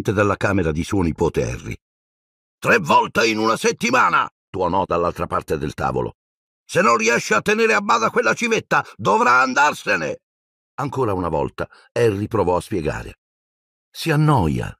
proveniente dalla camera di suo nipote Harry. Tre volte in una settimana! tuonò dall'altra parte del tavolo. Se non riesce a tenere a bada quella civetta, dovrà andarsene! Ancora una volta Harry provò a spiegare. Si annoia,